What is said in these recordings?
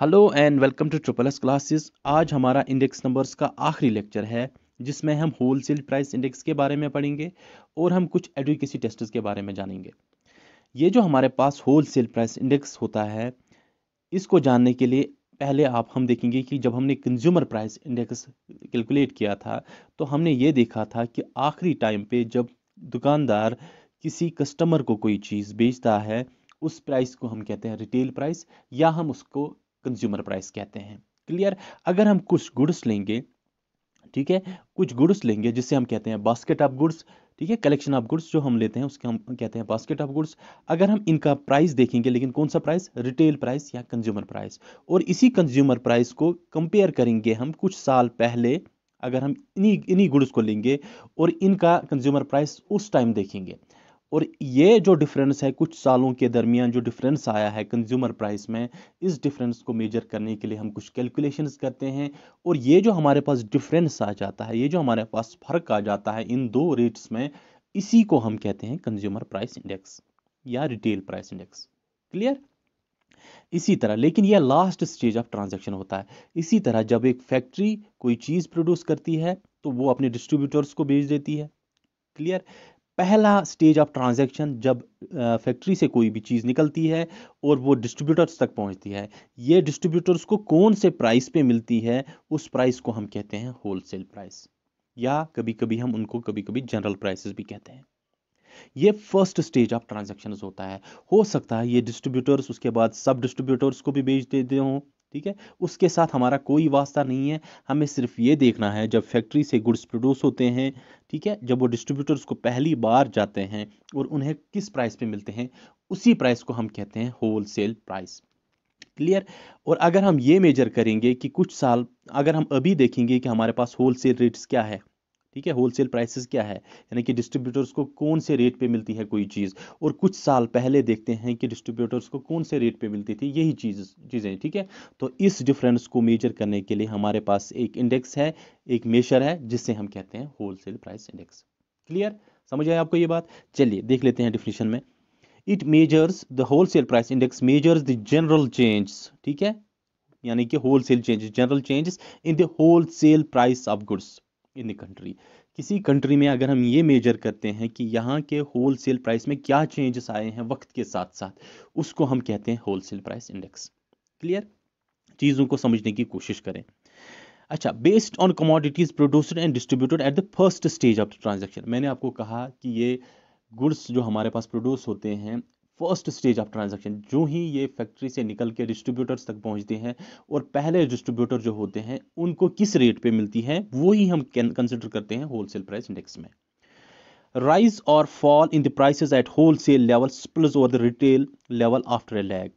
hello and welcome to triple S classes आज हमारा index numbers का आखिरी लेक्चर है जिसमें हम होलसेल प्राइस इंडेक्स के बारे में पढ़ेंगे और हम कुछ एडुकेसी टेस्टर्स के बारे में जानेंगे ये जो हमारे पास होलसेल प्राइस इंडेक्स होता है इसको जानने के लिए पहले आप हम देखेंगे कि जब हमने कंज्यूमर प्राइस इंडेक्स कैलकुलेट किया था तो हमने ये देखा था कि आखिरी टाइम पे जब दुकानदार किसी कस्टमर को कोई चीज़ बेचता है उस प्राइस को हम कहते हैं रिटेल प्राइस या हम उसको कंज्यूमर प्राइस कहते हैं क्लियर अगर हम कुछ गुड्स लेंगे ठीक है कुछ गुड्स लेंगे जिसे हम कहते हैं बास्केट ऑफ गुड्स ठीक है कलेक्शन ऑफ गुड्स जो हम लेते हैं उसके हम कहते हैं बास्केट ऑफ गुड्स अगर हम इनका प्राइस देखेंगे लेकिन कौन सा प्राइस रिटेल प्राइस या कंज्यूमर प्राइस और इसी कंज्यूमर प्राइस को कंपेयर करेंगे हम कुछ साल पहले अगर हम इन्हीं इन्हीं गुड्स को लेंगे और इनका कंज्यूमर प्राइस उस टाइम देखेंगे और ये जो डिफरेंस है कुछ सालों के दरमियान जो डिफरेंस आया है कंज्यूमर प्राइस में इस डिफरेंस को मेजर करने के लिए हम कुछ कैलकुलेशंस करते हैं और ये जो हमारे पास डिफरेंस आ जाता है ये जो हमारे पास फ़र्क आ जाता है इन दो रेट्स में इसी को हम कहते हैं कंज्यूमर प्राइस इंडेक्स या रिटेल प्राइस इंडेक्स क्लियर इसी तरह लेकिन यह लास्ट स्टेज ऑफ ट्रांजेक्शन होता है इसी तरह जब एक फैक्ट्री कोई चीज़ प्रोड्यूस करती है तो वो अपने डिस्ट्रीब्यूटर्स को बेच देती है क्लियर पहला स्टेज ऑफ ट्रांजैक्शन जब फैक्ट्री से कोई भी चीज़ निकलती है और वो डिस्ट्रीब्यूटर्स तक पहुंचती है ये डिस्ट्रीब्यूटर्स को कौन से प्राइस पे मिलती है उस प्राइस को हम कहते हैं होलसेल प्राइस या कभी कभी हम उनको कभी कभी जनरल प्राइसेस भी कहते हैं ये फर्स्ट स्टेज ऑफ ट्रांजेक्शन होता है हो सकता है ये डिस्ट्रीब्यूटर्स उसके बाद सब डिस्ट्रीब्यूटर्स को भी बेच देते हों ठीक है उसके साथ हमारा कोई वास्ता नहीं है हमें सिर्फ ये देखना है जब फैक्ट्री से गुड्स प्रोड्यूस होते हैं ठीक है जब वो डिस्ट्रीब्यूटर्स को पहली बार जाते हैं और उन्हें किस प्राइस पे मिलते हैं उसी प्राइस को हम कहते हैं होल सेल प्राइस क्लियर और अगर हम ये मेजर करेंगे कि कुछ साल अगर हम अभी देखेंगे कि हमारे पास होल सेल रेट्स क्या है ठीक है होलसेल प्राइसेस क्या है यानी कि डिस्ट्रीब्यूटर्स को कौन से रेट पे मिलती है कोई चीज़ और कुछ साल पहले देखते हैं कि डिस्ट्रीब्यूटर्स को कौन से रेट पे मिलती थी यही चीज़ चीज़ें ठीक है तो इस डिफरेंस को मेजर करने के लिए हमारे पास एक इंडेक्स है एक मेशर है जिससे हम कहते हैं होलसेल प्राइस इंडेक्स क्लियर समझ आए आपको ये बात चलिए देख लेते हैं डिफिनेशन में it measures the wholesale price index measures the general change ठीक है यानी कि wholesale changes general changes in the wholesale price of goods in the country किसी कंट्री में अगर हम ये मेजर करते हैं कि यहाँ के होल सेल प्राइस में क्या चेंजेस आए हैं वक्त के साथ साथ उसको हम कहते हैं wholesale price index clear चीज़ों को समझने की कोशिश करें अच्छा based on commodities produced and distributed at the first stage of transaction मैंने आपको कहा कि ये गुड्स जो हमारे पास प्रोड्यूस होते हैं फर्स्ट स्टेज ऑफ ट्रांजैक्शन जो ही ये फैक्ट्री से निकल के डिस्ट्रीब्यूटर्स तक पहुंचते हैं और पहले डिस्ट्रीब्यूटर जो होते हैं उनको किस रेट पे मिलती है वो ही हम कंसिडर करते हैं होलसेल प्राइस इंडेक्स में और fall in the the at wholesale level plus over the retail level after a lag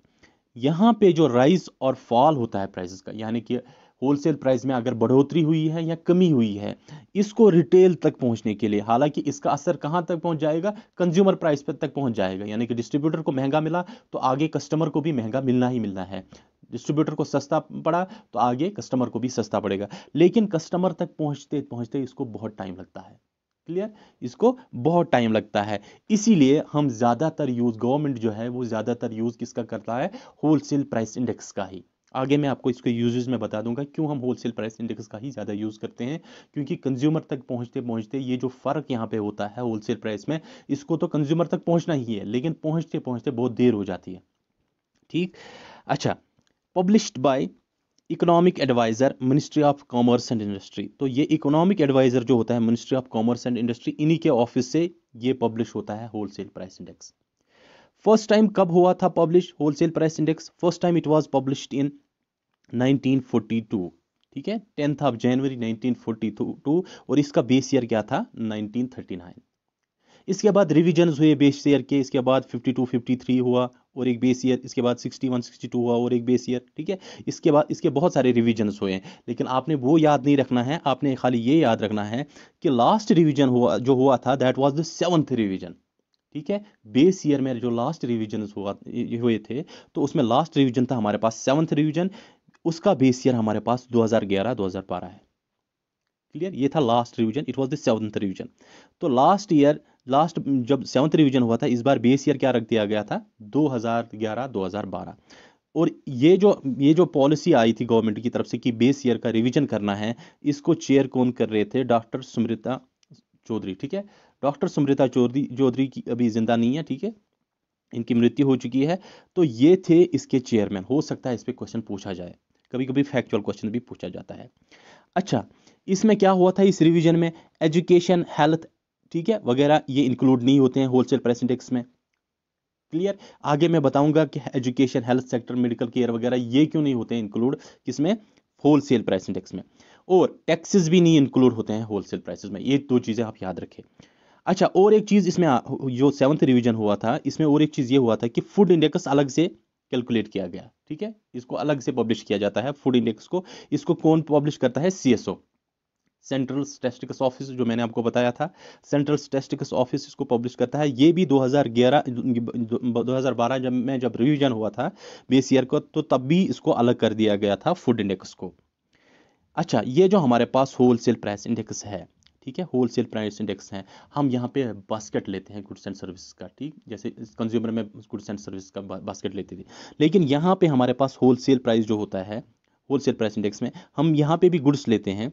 यहाँ पे जो राइज और फॉल होता है प्राइसेस का यानी कि होलसेल प्राइस में अगर बढ़ोतरी हुई है या कमी हुई है इसको रिटेल तक पहुंचने के लिए हालांकि इसका असर कहां तक पहुंच जाएगा कंज्यूमर प्राइस पर तक पहुंच जाएगा यानी कि डिस्ट्रीब्यूटर को महंगा मिला तो आगे कस्टमर को भी महंगा मिलना ही मिलना है डिस्ट्रीब्यूटर को सस्ता पड़ा तो आगे कस्टमर को भी सस्ता पड़ेगा लेकिन कस्टमर तक पहुँचते पहुँचते इसको बहुत टाइम लगता है क्लियर इसको बहुत टाइम लगता है इसीलिए हम ज़्यादातर यूज़ गवर्नमेंट जो है वो ज़्यादातर यूज़ किसका करता है होलसेल प्राइस इंडेक्स का ही आगे मैं आपको इसके यूजेज़ में बता दूंगा क्यों हम होलसेल प्राइस इंडेक्स का ही ज़्यादा यूज़ करते हैं क्योंकि कंज्यूमर तक पहुँचते पहुँचते ये जो फ़र्क यहाँ पर होता है होलसेल प्राइस में इसको तो कंज्यूमर तक पहुँचना ही है लेकिन पहुँचते पहुँचते बहुत देर हो जाती है ठीक अच्छा published by economic adviser ministry of commerce and industry तो ये इकोनॉमिक एडवाइज़र जो होता है ministry of commerce and industry इन्हीं के ऑफिस से ये पब्लिश होता है wholesale price index first time कब हुआ था publish wholesale price index first time it was published in 1942 ठीक है टेंथ ऑफ जनवरी 1942 और इसका बेस ईयर क्या था 1939 इसके बाद रिविजन हुए बेस ईयर के इसके बाद 52 53 हुआ और एक बेस ईयर इसके बाद 61 62 हुआ और एक बेस ईयर ठीक है इसके बाद इसके बहुत सारे रिविजन हुए हैं लेकिन आपने वो याद नहीं रखना है आपने खाली ये याद रखना है कि लास्ट रिविजन हुआ जो हुआ था that was the seventh revision ठीक है बेस ईयर में जो लास्ट रिविजन हुआ हुए थे तो उसमें लास्ट रिविजन था हमारे पास सेवंथ रिविजन उसका बेस ईयर हमारे पास 2011-2012 है क्लियर ये था last revision it was the revision तो लास्ट ईयर लास्ट जब सेवंथ रिवीजन हुआ था इस बार बेस ईयर क्या रख दिया गया था 2011-2012 और ये जो ये जो पॉलिसी आई थी गवर्नमेंट की तरफ से कि बेस ईयर का रिवीजन करना है इसको चेयर कौन कर रहे थे डॉक्टर सुमृता चौधरी ठीक है डॉक्टर सुमृता चौधरी चौधरी की अभी जिंदा नहीं है ठीक है इनकी मृत्यु हो चुकी है तो ये थे इसके चेयरमैन हो सकता है इस पर क्वेश्चन पूछा जाए कभी कभी फैक्चुअल क्वेश्चन भी पूछा जाता है अच्छा इसमें क्या हुआ था इस रिविजन में एजुकेशन हेल्थ ठीक है वगैरह ये इंक्लूड नहीं होते हैं होलसेल प्राइस इंडेक्स में क्लियर आगे मैं बताऊंगा कि education health sector medical care वगैरह ये क्यों नहीं होते हैं इंक्लूड किसमें होलसेल प्राइस इंडेक्स में और टैक्सेस भी नहीं इंक्लूड होते हैं होलसेल प्राइसेज में ये दो चीज़ें आप याद रखें अच्छा और एक चीज़ इसमें जो सेवन्थ रिवीजन हुआ था इसमें और एक चीज़ ये हुआ था कि फूड इंडेक्स अलग से कैलकुलेट किया गया ठीक है इसको अलग से पब्लिश किया जाता है फूड इंडेक्स को इसको कौन पब्लिश करता है सी सेंट्रल स्टेस्टिक्स ऑफिस जो मैंने आपको बताया था सेंट्रल स्टेस्टिक्स ऑफिस इसको पब्लिश करता है ये भी 2011 2012 जब में जब रिवीजन हुआ था बेस ईयर को तो तब भी इसको अलग कर दिया गया था फूड इंडेक्स को अच्छा ये जो हमारे पास होल सेल प्राइस इंडेक्स है ठीक है होलसेल प्राइस इंडेक्स हैं हम यहाँ पे बास्केट लेते हैं गुड्स एंड सर्विस का ठीक जैसे कंज्यूमर में गुड्स एंड सर्विस का बास्केट लेते थे लेकिन यहाँ पे हमारे पास होलसेल प्राइस जो होता है होलसेल प्राइस इंडेक्स में हम यहाँ पे भी गुड्स लेते हैं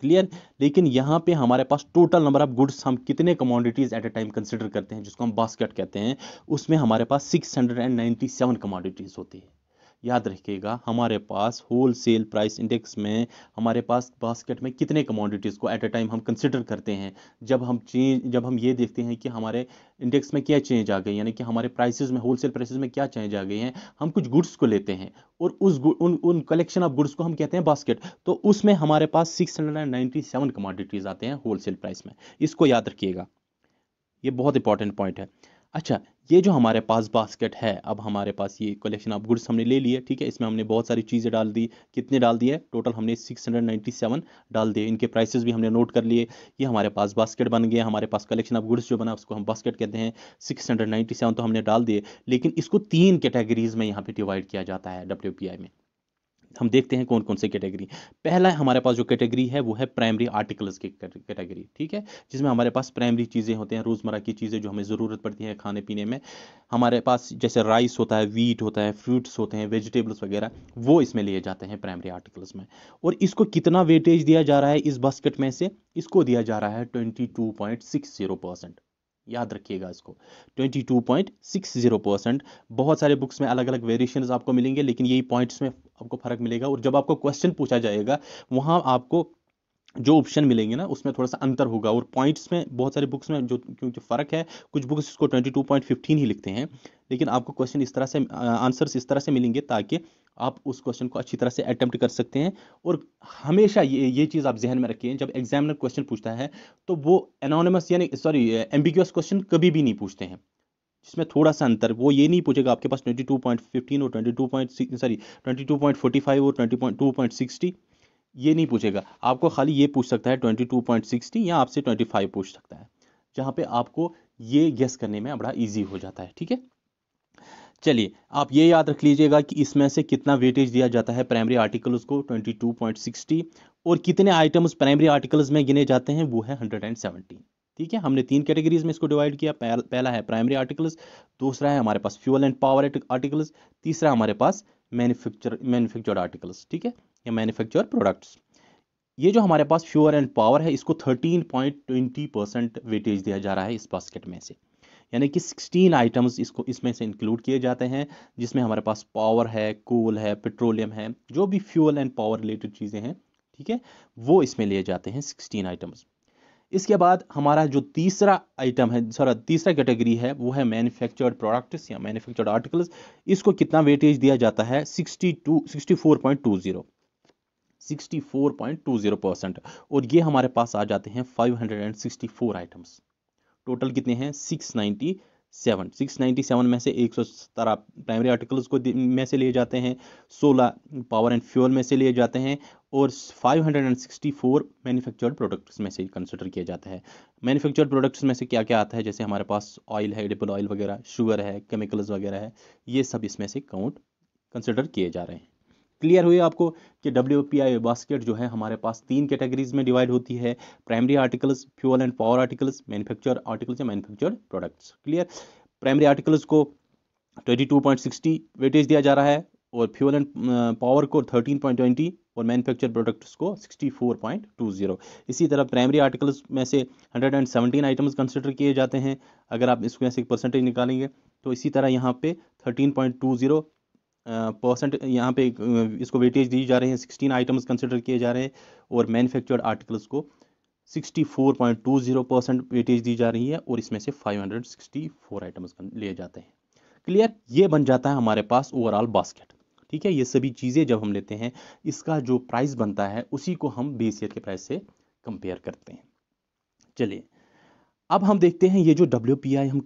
क्लियर लेकिन यहाँ पे हमारे पास टोटल नंबर ऑफ गुड्स हम कितने commodities at a time consider करते हैं जिसको हम बास्केट कहते हैं उसमें हमारे पास सिक्स कमोडिटीज़ होती है याद रखिएगा हमारे पास होल सेल प्राइस इंडेक्स में हमारे पास बास्केट में कितने कमोडिटीज़ को एट अ टाइम हम कंसिडर करते हैं जब हम चेंज जब हम ये देखते हैं कि हमारे इंडेक्स में क्या चेंज आ गई यानी कि हमारे प्राइसेस में होल सेल प्राइसेज में क्या चेंज आ गई हैं हम कुछ गुड्स को लेते हैं और उस उन उन कलेक्शन ऑफ गुड्स को हम कहते हैं बास्केट तो उसमें हमारे पास six hundred and ninety seven commodities आते हैं होल सेल प्राइस में इसको याद रखिएगा ये बहुत इंपॉर्टेंट पॉइंट है अच्छा ये जो हमारे पास बास्केट है अब हमारे पास ये कलेक्शन ऑफ गुड्स हमने ले लिए ठीक है इसमें हमने बहुत सारी चीज़ें डाल दी कितने डाल दिए टोटल हमने 697 डाल दिए इनके प्राइसेस भी हमने नोट कर लिए ये हमारे पास बास्केट बन गया हमारे पास कलेक्शन ऑफ गुड्स जो बना उसको हम बास्केट कहते हैं सिक्स तो हमने डाल दिए लेकिन इसको तीन कैटेगरीज में यहाँ पर डिवाइड किया जाता है डब्ल्यू में हम देखते हैं कौन कौन से कैटेगरी पहला हमारे पास जो कैटेगरी है वो है प्राइमरी आर्टिकल्स की कैटेगरी ठीक है जिसमें हमारे पास प्राइमरी चीज़ें होते हैं रोज़मर्रा की चीज़ें जो हमें ज़रूरत पड़ती हैं खाने पीने में हमारे पास जैसे राइस होता है वीट होता है फ्रूट्स होते हैं वेजिटेबल्स वगैरह वो इसमें लिए जाते हैं प्राइमरी आर्टिकल्स में और इसको कितना वेटेज दिया जा रहा है इस बास्केट में से इसको दिया जा रहा है twenty two point six zero percent याद रखिएगा इसको 22.60 परसेंट बहुत सारे बुक्स में अलग अलग वेरिएशन आपको मिलेंगे लेकिन यही पॉइंट्स में आपको फ़र्क मिलेगा और जब आपको क्वेश्चन पूछा जाएगा वहाँ आपको जो ऑप्शन मिलेंगे ना उसमें थोड़ा सा अंतर होगा और पॉइंट्स में बहुत सारे बुक्स में जो क्योंकि फ़र्क है कुछ बुक्स इसको ट्वेंटी ही लिखते हैं लेकिन आपको क्वेश्चन इस तरह से आंसर्स इस तरह से मिलेंगे ताकि आप उस क्वेश्चन को अच्छी तरह से अटैम्प्ट कर सकते हैं और हमेशा ये ये चीज़ आप जहन में रखिए जब एग्जामिनर क्वेश्चन पूछता है तो वो एनोनमस यानी सॉरी एम्बिग्यूस क्वेश्चन कभी भी नहीं पूछते हैं जिसमें थोड़ा सा अंतर वो ये नहीं पूछेगा आपके पास ट्वेंटी टू पॉइंट फिफ्टीन और twenty two point sorry twenty two point forty five और ट्वेंटी टू पॉइंट सिक्सटी ये नहीं पूछेगा आपको खाली ये पूछ सकता है ट्वेंटी टू पॉइंट सिक्सटी या आपसे ट्वेंटी फाइव पूछ सकता है जहाँ पे आपको ये गेस करने में बड़ा इजी हो जाता है ठीक है चलिए आप ये याद रख लीजिएगा कि इसमें से कितना वेटेज दिया जाता है प्राइमरी आर्टिकल्स को 22.60 और कितने आइटम्स प्राइमरी आर्टिकल्स में गिने जाते हैं वो है 117 ठीक है हमने तीन कैटेगरीज में इसको डिवाइड किया पहला है प्राइमरी आर्टिकल्स दूसरा है हमारे पास फ्यूल एंड पावर आर्टिकल्स तीसरा हमारे पास मैन्युफैक्चर मैन्युफैक्चर्ड आर्टिकल्स ठीक है या मैन्युफैक्चर प्रोडक्ट्स ये जो हमारे पास फ्यूअर एंड पावर है इसको 13.20 परसेंट वेटेज दिया जा रहा है इस बास्केट में से यानी कि 16 आइटम्स इसको इसमें से इंक्लूड किए जाते हैं जिसमें हमारे पास पावर है कोल है पेट्रोलियम है जो भी फ्यूल एंड पावर रिलेटेड चीज़ें हैं ठीक है वो इसमें लिए जाते हैं सिक्सटीन आइटम्स इसके बाद हमारा जो तीसरा आइटम है सॉरा तीसरा कैटेगरी है वो है मैन्युफैक्चर्ड प्रोडक्ट्स या मैन्युफैक्चर्ड आर्टिकल्स इसको कितना वेटेज दिया जाता है 62 64.20 64.20 परसेंट और ये हमारे पास आ जाते हैं 564 आइटम्स टोटल कितने हैं six ninety seven six ninety seven में से एक सौ आप प्राइमरी आर्टिकल्स को में से लिए जाते हैं सोलह पावर एंड फ्यूल में से लिए जाते हैं और five hundred and sixty four manufactured products में से कंसिडर किया जाता है मैनुफैक्चर्ड प्रोडक्ट्स में से क्या क्या आता है जैसे हमारे पास ऑयल है एडिबल ऑयल वगैरह शुगर है केमिकल्स वगैरह है ये सब इसमें से काउंट कंसिडर किए जा रहे हैं क्लियर हुई आपको कि डब्ल्यू बास्केट जो है हमारे पास तीन कैटेगरीज में डिवाइड होती है primary articles fuel and power articles manufacture articles या manufactured products clear primary articles को 22.60 वेटेज दिया जा रहा है और फ्यूल एंड पावर को 13.20 और मैन्युफैक्चर प्रोडक्ट्स को 64.20 इसी तरह प्राइमरी आर्टिकल्स में से 117 आइटम्स कंसिडर किए जाते हैं अगर आप इसको ऐसे परसेंटेज निकालेंगे तो इसी तरह यहाँ पे 13.20 परसेंट यहाँ पे इसको वेटेज दी जा रहे हैं सिक्सटीन आइटम्स कंसिडर किए जा रहे हैं और मैनुफेक्चर्ड आर्टिकल्स को जीरो परसेंट वेटेज दी जा रही है और इसमें से five hundred sixty four items लिए जाते हैं क्लियर ये बन जाता है हमारे पास ओवरऑल बास्केट ठीक है ये सभी चीज़ें जब हम लेते हैं इसका जो प्राइस बनता है उसी को हम बेस ईयर के प्राइस से कंपेयर करते हैं चलिए अब हम देखते हैं ये जो डब्ल्यू हम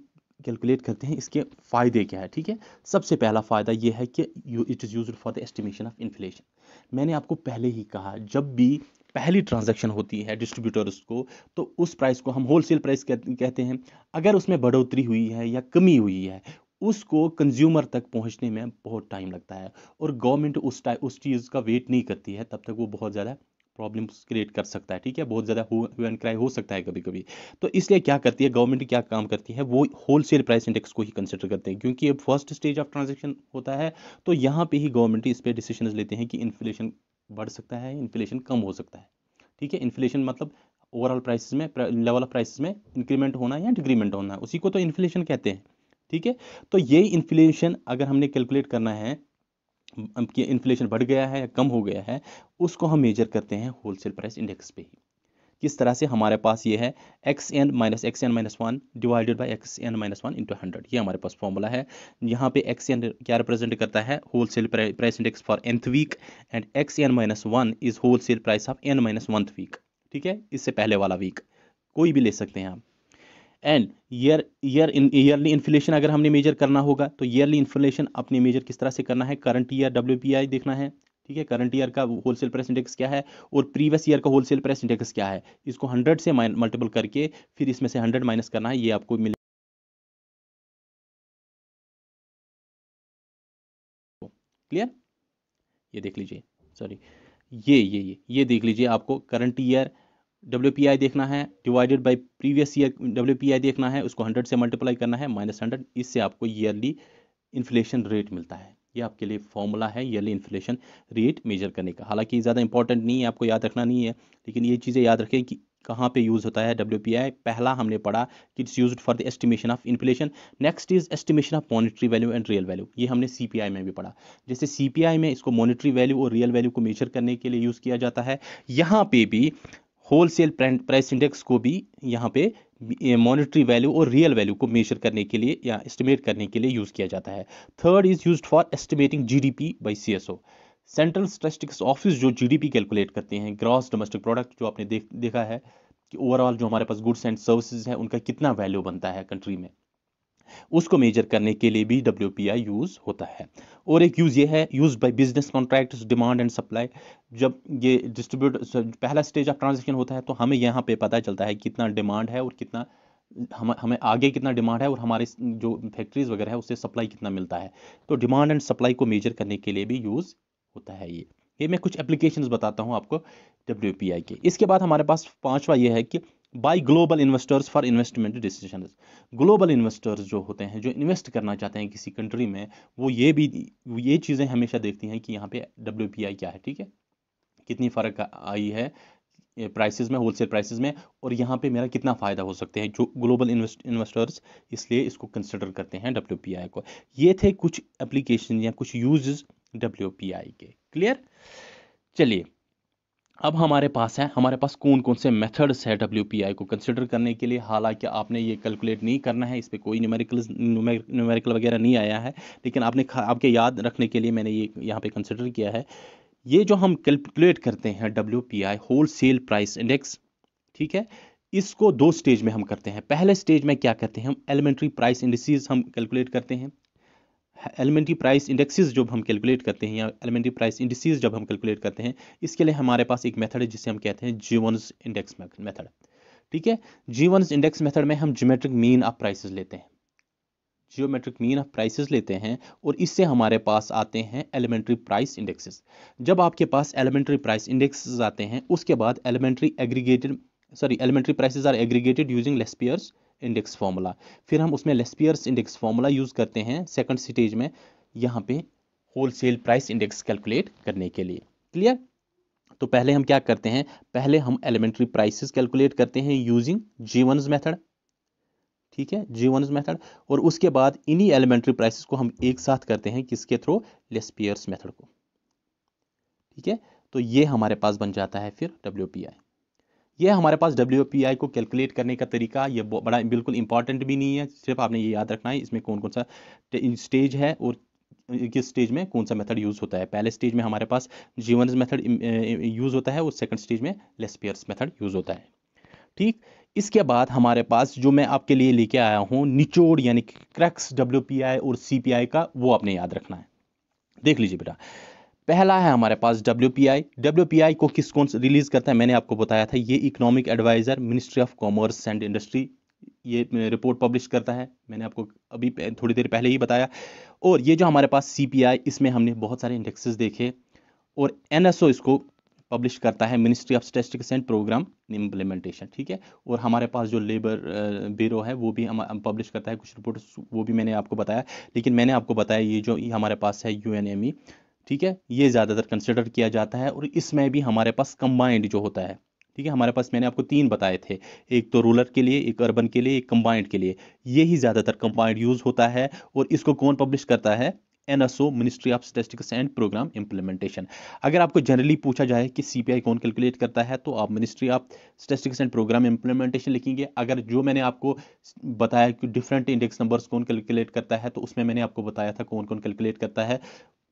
कैलकुलेट करते हैं इसके फ़ायदे क्या है ठीक है सबसे पहला फ़ायदा ये है कि you it is use for the estimation of inflation मैंने आपको पहले ही कहा जब भी पहली ट्रांजैक्शन होती है डिस्ट्रीब्यूटर्स को तो उस प्राइस को हम होलसेल प्राइस कहते हैं अगर उसमें बढ़ोतरी हुई है या कमी हुई है उसको कंज्यूमर तक पहुंचने में बहुत टाइम लगता है और गवर्नमेंट उस टाइम उस चीज़ का वेट नहीं करती है तब तक वो बहुत ज़्यादा प्रॉब्लम्स क्रिएट कर सकता है ठीक है बहुत ज़्यादा हु एंड क्राई हो सकता है कभी कभी तो इसलिए क्या करती है गवर्नमेंट क्या काम करती है वो होलसेल प्राइस इंडेक्स को ही कंसिडर करते हैं क्योंकि अब फर्स्ट स्टेज ऑफ ट्रांजेक्शन होता है तो यहाँ पर ही गवर्नमेंट इस पर डिसीजन लेते हैं कि इन्फ्लेशन बढ़ सकता है इन्फ्लेशन कम हो सकता है ठीक है इन्फ्लेशन मतलब ओवरऑल प्राइसेस में लेवल ऑफ प्राइसेस में इंक्रीमेंट होना है या डिक्रीमेंट होना है उसी को तो इन्फ्लेशन कहते हैं ठीक है तो ये इन्फ्लेशन अगर हमने कैलकुलेट करना है कि इन्फ्लेशन बढ़ गया है या कम हो गया है उसको हम मेजर करते हैं होलसेल प्राइस इंडेक्स पे ही किस तरह से हमारे पास ये है X N minus X N minus one divided by X N minus one into hundred ये हमारे पास फॉर्मूला है यहाँ पे एक्स एन क्या रिप्रेजेंट करता है wholesale price index for nth week and X N minus one is wholesale price of N minus one week ठीक है इससे पहले वाला वीक कोई भी ले सकते हैं आप and year year in yearly inflation अगर हमने मेजर करना होगा तो ईयरली इन्फ्लेशन अपने मेजर किस तरह से करना है करंट ईयर डब्ल्यू देखना है ठीक है करंट ईयर का होलसेल प्राइस इंडेक्स क्या है और प्रीवियस ईयर का होलसेल प्राइस इंडेक्स क्या है इसको हंड्रेड से मल्टीपल करके फिर इसमें से हंड्रेड माइनस करना है ये आपको मिले क्लियर ये देख लीजिए सॉरी ये ये ये ये देख लीजिए आपको करंट ईयर डब्ल्यू देखना है divided by previous year W देखना है उसको हंड्रेड से मल्टीप्लाई करना है माइनस हंड्रेड इससे आपको ईयरली इन्फ्लेशन रेट मिलता है ये आपके लिए फॉर्मूला है ईयरली इन्फ्लेशन रेट मेजर करने का हालांकि ज़्यादा इंपॉर्टेंट नहीं है आपको याद रखना नहीं है लेकिन ये चीज़ें याद रखें कि कहाँ पे यूज़ होता है डब्ल्यू पहला हमने पढ़ा कि its use for the estimation of inflation next is estimation of monetary value and real value ये हमने सी में भी पढ़ा जैसे सी में इसको मॉनिटरी वैल्यू और रियल वैल्यू को मेजर करने के लिए यूज़ किया जाता है यहाँ पे भी होलसेल प्राइस इंडेक्स को भी यहाँ पे मॉनिटरी वैल्यू और रियल वैल्यू को मेजर करने के लिए या एस्टिमेट करने के लिए यूज़ किया जाता है third is use for estimating GDP by CSO central statistics office जो जीडीपी कैलकुलेट करते हैं ग्रॉस डोमेस्टिक प्रोडक्ट जो आपने देख देखा है कि ओवरऑल जो हमारे पास गुड्स एंड सर्विसेज हैं उनका कितना वैल्यू बनता है कंट्री में उसको मेजर करने के लिए भी डब्ल्यू यूज़ होता है और एक यूज़ ये है use by business contract demand and supply जब ये डिस्ट्रीब्यूट पहला स्टेज ऑफ ट्रांजेक्शन होता है तो हमें यहाँ पे पता चलता है कितना डिमांड है और कितना हम हमें आगे कितना डिमांड है और हमारे जो फैक्ट्रीज़ वगैरह है उससे सप्लाई कितना मिलता है तो डिमांड एंड सप्लाई को मेजर करने के लिए भी यूज़ होता है ये ये मैं कुछ एप्लीकेशंस बताता हूँ आपको डब्ल्यू के इसके बाद हमारे पास पाँचवा ये है कि by global investors for investment decision global investors जो होते हैं जो इन्वेस्ट करना चाहते हैं किसी कंट्री में वो ये भी ये चीज़ें हमेशा देखती हैं कि यहाँ पे डब्ल्यू क्या है ठीक है कितनी फ़र्क आई है प्राइसेस में होलसेल प्राइसेस में और यहाँ पे मेरा कितना फ़ायदा हो सकते हैं जो ग्लोबल इन्वेस्ट इन्वेस्टर्स इसलिए इसको कंसिडर करते हैं डब्ल्यू को ये थे कुछ एप्लीकेशन या कुछ यूज डब्ल्यू के क्लियर चलिए अब हमारे पास है हमारे पास कौन कौन से मेथड्स है डब्ल्यू को कंसिडर करने के लिए हालांकि आपने ये कैलकुलेट नहीं करना है इस पर कोई न्यूमेरिकल न्यूमेरिकल वगैरह नहीं आया है लेकिन आपने आपके याद रखने के लिए मैंने ये यहाँ पे कंसिडर किया है ये जो हम कैलकुलेट करते हैं W P I wholesale price index ठीक है इसको दो स्टेज में हम करते हैं पहले स्टेज में क्या करते हैं हम एलिमेंट्री प्राइस इंडिसीज हम कैलकुलेट करते हैं एलिमेंट्री प्राइस इंडेक्सेस जब हम कैलकुलेट करते हैं या एलिमेंट्री प्राइस इंडेक्सेस जब हम कैलकुलेट करते हैं इसके लिए हमारे पास एक मेथड है जिसे हम कहते हैं जीवन्स इंडेक्स मेथड ठीक है जीवन्स इंडेक्स मेथड में हम जियोमेट्रिक मीन ऑफ प्राइसेस लेते हैं जियोमेट्रिक मीन ऑफ प्राइसेस लेते हैं और इससे हमारे पास आते हैं एलिमेंट्री प्राइस इंडेक्सेस जब आपके पास एलिमेंट्री प्राइस इंडेक्सेस आते हैं उसके बाद elementary aggregated sorry elementary prices are aggregated using Laspeyres index formula फिर हम उसमें लेस्पियर्स इंडेक्स फार्मूला यूज़ करते हैं सेकंड स्टेज में यहाँ पे होलसेल प्राइस इंडेक्स कैलकुलेट करने के लिए क्लियर तो पहले हम क्या करते हैं पहले हम एलिमेंट्री प्राइसेस कैलकुलेट करते हैं यूजिंग जीवन मेथड ठीक है जीवन मेथड और उसके बाद इन्हीं एलिमेंट्री प्राइसेस को हम एक साथ करते हैं किसके थ्रू लेस्पियर्स मेथड को ठीक है तो ये हमारे पास बन जाता है फिर डब्ल्यू पी आई यह हमारे पास डब्ल्यू को कैलकुलेट करने का तरीका यह बड़ा बिल्कुल इंपॉर्टेंट भी नहीं है सिर्फ आपने ये याद रखना है इसमें कौन कौन सा स्टेज है और किस स्टेज में कौन सा मेथड यूज़ होता है पहले स्टेज में हमारे पास जीवन मेथड यूज़ होता है और सेकंड स्टेज में लेस्पियर्स मेथड यूज़ होता है ठीक इसके बाद हमारे पास जो मैं आपके लिए लेके आया हूँ निचोड़ यानी क्रैक्स डब्ल्यू और सी का वो आपने याद रखना है देख लीजिए बेटा पहला है हमारे पास डब्ल्यू पी को किस कौन रिलीज़ करता है मैंने आपको बताया था ये economic adviser ministry of commerce and industry ये रिपोर्ट पब्लिश करता है मैंने आपको अभी थोड़ी देर पहले ही बताया और ये जो हमारे पास सी इसमें हमने बहुत सारे इंडेक्सेस देखे और एन इसको पब्लिश करता है ministry of statistics and programme implementation ठीक है और हमारे पास जो लेबर ब्यूरो है वो भी हम, पब्लिश करता है कुछ रिपोर्ट्स वो भी मैंने आपको बताया लेकिन मैंने आपको बताया ये जो हमारे पास है यू ठीक है ये ज़्यादातर कंसिडर किया जाता है और इसमें भी हमारे पास कंबाइंड जो होता है ठीक है हमारे पास मैंने आपको तीन बताए थे एक तो रूरल के लिए एक अर्बन के लिए एक कंबाइंड के लिए यही ज़्यादातर कंबाइंड यूज़ होता है और इसको कौन पब्लिश करता है N S O ministry of statistics and programme implementation अगर आपको जनरली पूछा जाए कि सी पी आई कौन कैलकुलेट करता है तो आप ministry of statistics and programme implementation लिखेंगे अगर जो मैंने आपको बताया कि डिफरेंट इंडेक्स नंबर्स कौन कैलकुलेट करता है तो उसमें मैंने आपको बताया था कौन कौन कैलकुलेट करता है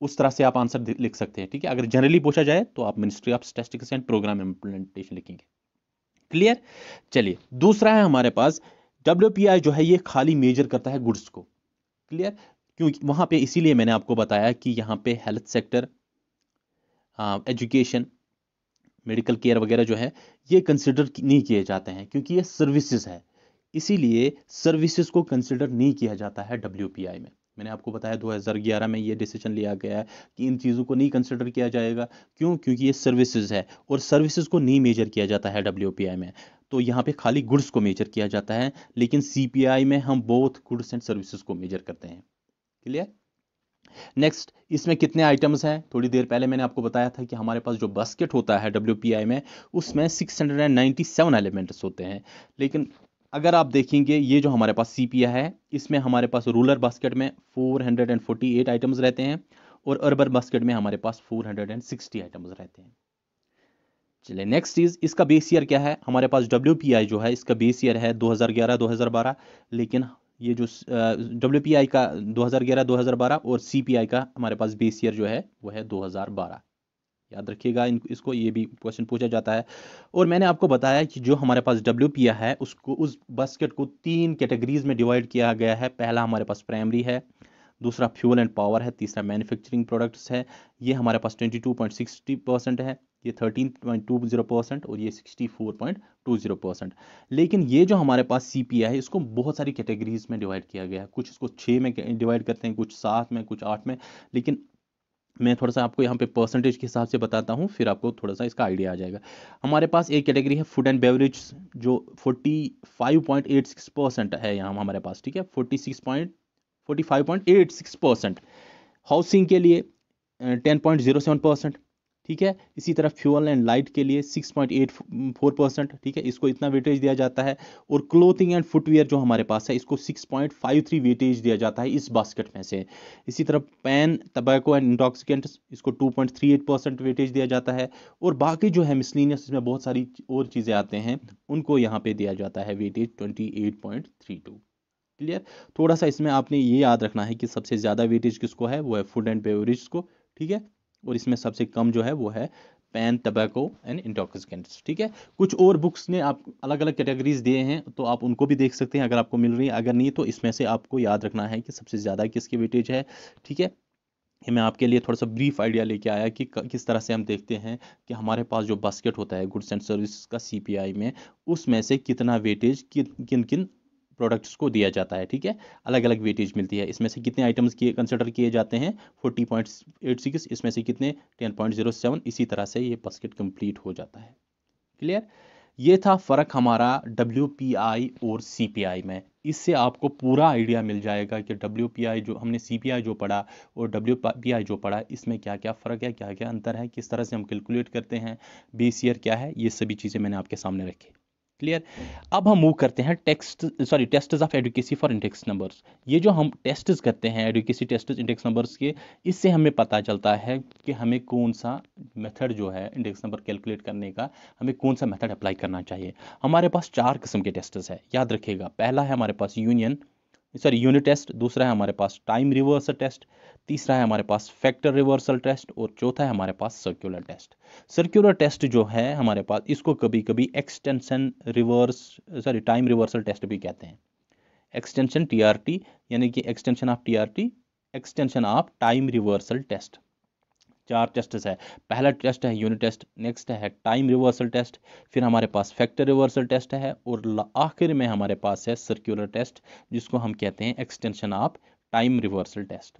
उस तरह से आप आंसर लिख सकते हैं ठीक है अगर जनरली पूछा जाए तो आप ministry of statics and programme implementation लिखेंगे क्लियर चलिए दूसरा है हमारे पास डब्ल्यू जो है ये खाली मेजर करता है गुड्स को क्लियर क्योंकि वहाँ पे इसीलिए मैंने आपको बताया कि यहाँ पे health sector education medical care वगैरह जो है ये कंसिडर नहीं किए जाते हैं क्योंकि ये सर्विसेज है इसीलिए सर्विसेज को कंसिडर नहीं किया जाता है डब्ल्यू में मैंने आपको बताया 2011 में ये डिसीजन लिया गया है कि इन चीज़ों को नहीं कंसिडर किया जाएगा क्यों क्योंकि ये सर्विसेज है और सर्विसेज को नहीं मेजर किया जाता है डब्ल्यू में तो यहाँ पे खाली गुड्स को मेजर किया जाता है लेकिन सी में हम बोथ गुड्स एंड सर्विसेज को मेजर करते हैं क्लियर नेक्स्ट इसमें कितने आइटम्स हैं थोड़ी देर पहले मैंने आपको बताया था कि हमारे पास जो बास्केट होता है डब्ल्यू में उसमें 697 एलिमेंट्स होते हैं लेकिन अगर आप देखेंगे ये जो हमारे पास सीपिया है इसमें हमारे पास रूलर बास्केट में 448 आइटम्स रहते हैं और अर्बन बास्केट में हमारे पास 460 आइटम्स रहते हैं चलिए नेक्स्ट चीज़ इसका बेस ईयर क्या है हमारे पास डब्ल्यू जो है इसका बेस ईयर है 2011-2012 लेकिन ये जो डब्ल्यू का 2011-2012 और सी का हमारे पास बेस ईयर जो है वो है दो याद रखिएगा इन इसको ये भी क्वेश्चन पूछा जाता है और मैंने आपको बताया कि जो हमारे पास डब्ल्यू है उसको उस बास्केट को तीन कैटेगरीज में डिवाइड किया गया है पहला हमारे पास प्राइमरी है दूसरा फ्यूल एंड पावर है तीसरा मैन्युफैक्चरिंग प्रोडक्ट्स है ये हमारे पास twenty two point sixty percent है ये thirteen point two zero percent और ये sixty four point two zero percent लेकिन ये जो हमारे पास सी पी है इसको बहुत सारी कैटेगरीज में डिवाइड किया गया है कुछ इसको छः में डिवाइड करते हैं कुछ सात में कुछ आठ में लेकिन मैं थोड़ा सा आपको यहाँ पे परसेंटेज के हिसाब से बताता हूँ फिर आपको थोड़ा सा इसका आइडिया आ जाएगा हमारे पास एक कैटेगरी है फूड एंड बेवरेज जो 45.86 परसेंट है यहाँ हमारे पास ठीक है 46.45.86 परसेंट हाउसिंग के लिए 10.07 परसेंट ठीक है इसी तरह फ्यूल एंड लाइट के लिए 6.84 परसेंट ठीक है इसको इतना वेटेज दिया जाता है और क्लोथिंग एंड फुटवेयर जो हमारे पास है इसको 6.53 वेटेज दिया जाता है इस बास्केट में से इसी तरह पैन तबैको एंड इंटॉक्सिकेंट्स इसको 2.38 परसेंट वेटेज दिया जाता है और बाकी जो है मिसलिनियस इसमें बहुत सारी और चीज़ें आते हैं उनको यहाँ पर दिया जाता है वेटेज ट्वेंटी क्लियर थोड़ा सा इसमें आपने ये याद रखना है कि सबसे ज़्यादा वेटेज किसको है वो है फूड एंड बेवरेज को ठीक है और इसमें सबसे कम जो है वो है पैन टबैको एंड इंटॉक्सिकेंट्स ठीक है कुछ और बुक्स ने आप अलग अलग कैटेगरीज दिए हैं तो आप उनको भी देख सकते हैं अगर आपको मिल रही है अगर नहीं तो इसमें से आपको याद रखना है कि सबसे ज़्यादा किसकी वेटेज है ठीक है ये मैं आपके लिए थोड़ा सा ब्रीफ आइडिया लेके आया कि किस तरह से हम देखते हैं कि हमारे पास जो बास्केट होता है गुड्स एंड सर्विस का सी में उसमें से कितना वेटेज कि, किन किन प्रोडक्ट्स को दिया जाता है ठीक है अलग अलग वेटेज मिलती है इसमें से कितने आइटम्स किए कंसिडर किए जाते हैं फोर्टी पॉइंट एट सिक्स इसमें से कितने टेन पॉइंट जीरो सेवन इसी तरह से ये बास्केट कंप्लीट हो जाता है क्लियर ये था फ़र्क हमारा डब्ल्यू पी आई और सी पी आई में इससे आपको पूरा आइडिया मिल जाएगा कि डब्ल्यू पी आई जो हमने सी पी आई जो पढ़ा और डब्ल्यू पी आई जो पढ़ा इसमें क्या क्या फ़र्क है क्या क्या अंतर है किस तरह से हम कैलकुलेट करते हैं बेस ईयर क्या है ये सभी चीज़ें मैंने आपके सामने रखी क्लियर अब हम मूव करते हैं text sorry test of adequacy for index numbers ये जो हम टेस्ट करते हैं एडुकेसी टेस्ट इंडेक्स नंबर्स के इससे हमें पता चलता है कि हमें कौन सा मेथड जो है इंडेक्स नंबर कैलकुलेट करने का हमें कौन सा मेथड अप्लाई करना चाहिए हमारे पास चार किस्म के टेस्ट है याद रखिएगा पहला है हमारे पास यूनियन सर यूनिट टेस्ट दूसरा है हमारे पास टाइम रिवर्सल टेस्ट तीसरा है हमारे पास फैक्टर रिवर्सल टेस्ट और चौथा है हमारे पास सर्कुलर टेस्ट सर्कुलर टेस्ट जो है हमारे पास इसको कभी कभी extension reverse sorry time reversal test भी कहते हैं एक्सटेंशन टी यानी कि extension of T extension of time reversal test चार टेस्ट है पहला टेस्ट है यूनिट टेस्ट नेक्स्ट है टाइम रिवर्सल टेस्ट फिर हमारे पास फैक्टर रिवर्सल टेस्ट है और आखिर में हमारे पास है सर्क्यूलर टेस्ट जिसको हम कहते हैं extension of time reversal test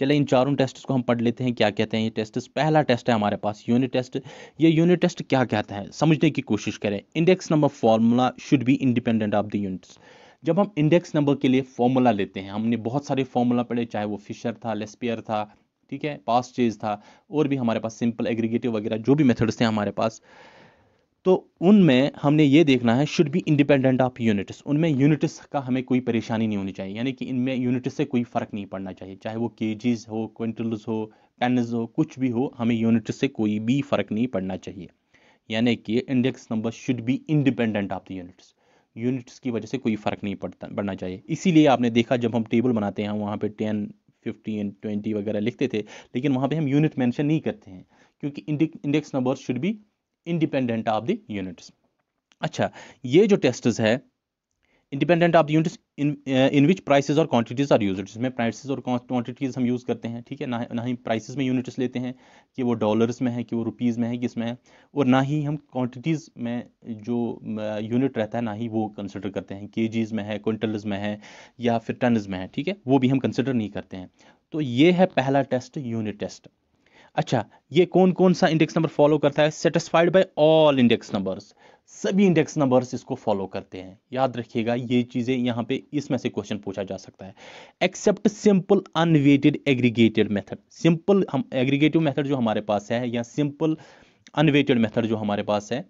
चले इन चारों टेस्ट को हम पढ़ लेते हैं क्या कहते हैं ये टेस्ट पहला टेस्ट है हमारे पास यूनिट टेस्ट ये यूनिट टेस्ट क्या कहता है समझने की कोशिश करें index number formula should be independent of the units जब हम इंडेक्स नंबर के लिए फॉर्मूला लेते हैं हमने बहुत सारे फॉर्मूला पढ़े चाहे वो फिशर था लेस्पियर था ठीक है पास चेज था और भी हमारे पास सिंपल एग्रीगेटिव वगैरह जो भी मेथड्स थे हमारे पास तो उनमें हमने ये देखना है should be independent of units उनमें यूनिट्स का हमें कोई परेशानी नहीं होनी चाहिए यानी कि इनमें यूनिट्स से कोई फ़र्क नहीं पड़ना चाहिए चाहे वो केजीज हो क्विंटल्स हो टेनज हो कुछ भी हो हमें यूनिट्स से कोई भी फ़र्क नहीं पड़ना चाहिए यानी कि index number should be independent of the units units की वजह से कोई फ़र्क नहीं पड़ता पड़ना चाहिए इसीलिए आपने देखा जब हम टेबल बनाते हैं वहाँ पे टेन फिफ्टी एंड ट्वेंटी वगैरह लिखते थे लेकिन वहाँ पे हम यूनिट मेंशन नहीं करते हैं क्योंकि index number should be independent of the units अच्छा ये जो टेस्ट है independent of units in in which prices और क्वांटिटीज आर यूज इसमें प्राइसेज और क्वांटिटीज हम यूज़ करते हैं ठीक है ना ना ही प्राइसेज में यूनिट्स लेते हैं कि वो डॉलर्स में है कि वो रुपीज़ में है किस में है और ना ही हम क्वांटिटीज़ में जो यूनिट रहता है ना ही वो कंसिडर करते हैं के में है क्विंटल्स में है या फिर टनज में है ठीक है वो भी हम कंसिडर नहीं करते हैं तो ये है पहला टेस्ट यूनिट टेस्ट अच्छा ये कौन कौन सा इंडेक्स नंबर फॉलो करता है satisfied by all index numbers सभी इंडेक्स नंबर्स इसको फॉलो करते हैं याद रखिएगा ये चीज़ें यहाँ पे इसमें से क्वेश्चन पूछा जा सकता है except simple unweighted aggregated method simple हम एग्रीगेटिव मेथड जो हमारे पास है या सिंपल अनवेटेड मेथड जो हमारे पास है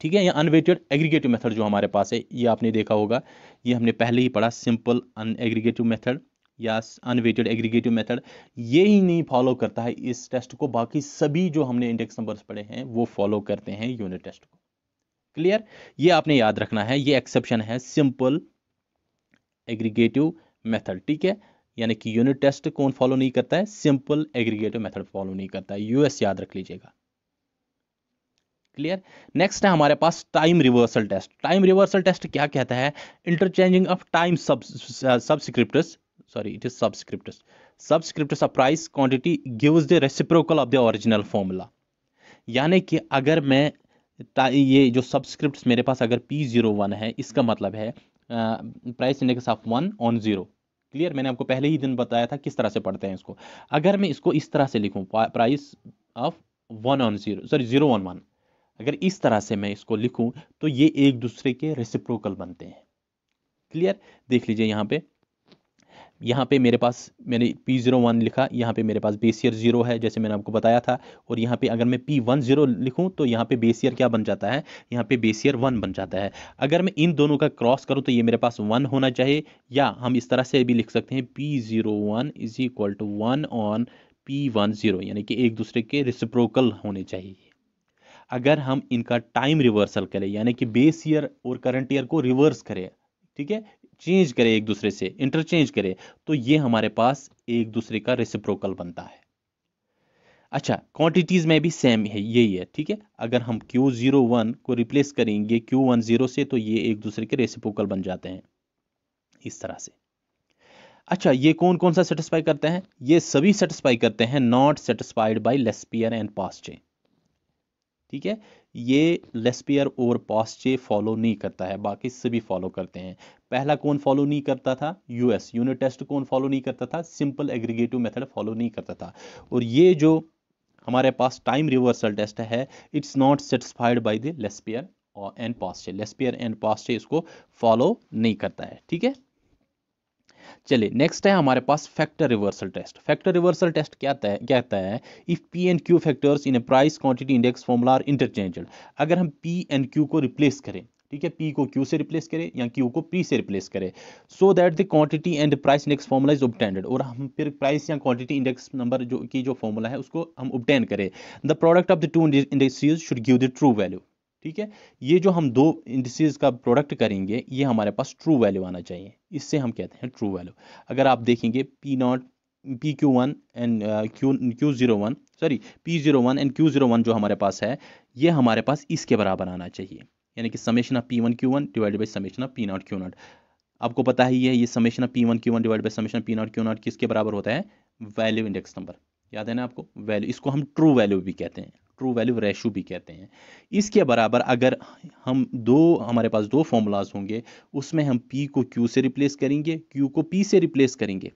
ठीक है या अनवेटेड एग्रीगेटिव मेथड जो हमारे पास है ये आपने देखा होगा ये हमने पहले ही पढ़ा सिंपल अन एग्रीगेटिव मेथड या अनवेटेड एग्रीगेटिव मेथड ये ही नहीं फॉलो करता है इस टेस्ट को बाकी सभी जो हमने इंडेक्स नंबर्स पढ़े हैं वो फॉलो करते हैं यूनिट टेस्ट को क्लियर ये आपने याद रखना है ये एक्सेप्शन है सिंपल एग्रीगेटिव मेथड ठीक है यानी कि यूनिट टेस्ट कौन फॉलो नहीं करता है सिंपल एग्रीगेटिव मेथड फॉलो नहीं करता है यूएस याद रख लीजिएगा क्लियर नेक्स्ट है हमारे पास time reversal test time reversal test क्या कहता है इंटरचेंजिंग ऑफ टाइम सब सबस्क्रिप्टस sorry it is subscriptus subscriptus a price quantity gives the reciprocal of the original formula यानी कि अगर मैं ये जो सब्सक्रिप्ट मेरे पास अगर पी जीरो वन है इसका मतलब है price index of one on zero clear मैंने आपको पहले ही दिन बताया था किस तरह से पढ़ते हैं इसको अगर मैं इसको इस तरह से लिखूं price of one on zero sorry zero one one अगर इस तरह से मैं इसको लिखूं तो ये एक दूसरे के रेसिप्रोकल बनते हैं क्लियर देख लीजिए यहाँ पे यहाँ पे मेरे पास मैंने पी ज़ीरो वन लिखा यहाँ पे मेरे पास बेसियर ज़ीरो है जैसे मैंने आपको बताया था और यहाँ पे अगर मैं पी वन ज़ीरो लिखूँ तो यहाँ पे बेसियर क्या बन जाता है यहाँ पे बेसियर वन बन जाता है अगर मैं इन दोनों का क्रॉस करूँ तो ये मेरे पास वन होना चाहिए या हम इस तरह से भी लिख सकते हैं P zero one is equal to one on P one zero यानी कि एक दूसरे के रिसिप्रोकल होने चाहिए अगर हम इनका टाइम रिवर्सल करें यानी कि बेस ईयर और करंट ईयर को रिवर्स करें ठीक है चेंज करे एक दूसरे से इंटरचेंज करे तो ये हमारे पास एक दूसरे का रेसिप्रोकल बनता है अच्छा क्वांटिटीज में भी सेम है यही है ठीक है अगर हम क्यू जीरो वन को रिप्लेस करेंगे क्यू वन जीरो से तो ये एक दूसरे के रेसिप्रोकल बन जाते हैं इस तरह से अच्छा ये कौन कौन सा सेटिस्फाई करते हैं ये सभी सेटिस्फाई करते हैं not satisfied by Laspeyres and Paasche ठीक है ये लेस्पियर और पॉस्चे फॉलो नहीं करता है बाकी सभी फॉलो करते हैं पहला कौन फॉलो नहीं करता था यूएस यूनिट टेस्ट कौन फॉलो नहीं करता था सिंपल एग्रीगेटिव मेथड फॉलो नहीं करता था और ये जो हमारे पास टाइम रिवर्सल टेस्ट है it's not satisfied by the Laspeyres and Paasche Laspeyres and Paasche इसको फॉलो नहीं करता है ठीक है चलिए नेक्स्ट है हमारे पास factor reversal test factor reversal test क्या है कहता है if P and Q factors in a price quantity index formula are interchanged अगर हम पी एंड क्यू को रिप्लेस करें ठीक है पी को क्यू से रिप्लेस करें या क्यू को पी से रिप्लेस करें so that the quantity and price index formula is obtained और हम फिर प्राइस या क्वांटिटी इंडेक्स नंबर जो की जो फॉर्मूला है उसको हम ऑब्टेन करें the product of the two indices should give the true value ठीक है ये जो हम दो इंडिसज का प्रोडक्ट करेंगे ये हमारे पास ट्रू वैल्यू आना चाहिए इससे हम कहते हैं ट्रू वैल्यू अगर आप देखेंगे P not P Q one and Q Q zero one sorry P zero one and Q zero one जो हमारे पास है ये हमारे पास इसके बराबर आना चाहिए यानी कि summation of P one Q one divide by summation of P not Q not आपको पता ही है ये summation of P one Q one divide by summation P not Q not किसके बराबर होता है वैल्यू इंडेक्स नंबर याद है ना आपको वैल्यू इसको हम ट्रू वैल्यू भी कहते हैं ट्रू वैल्यू रेशो भी कहते हैं इसके बराबर अगर हम दो हमारे पास दो फॉर्मूलाज होंगे उसमें हम पी को क्यू से रिप्लेस करेंगे क्यू को पी से रिप्लेस करेंगे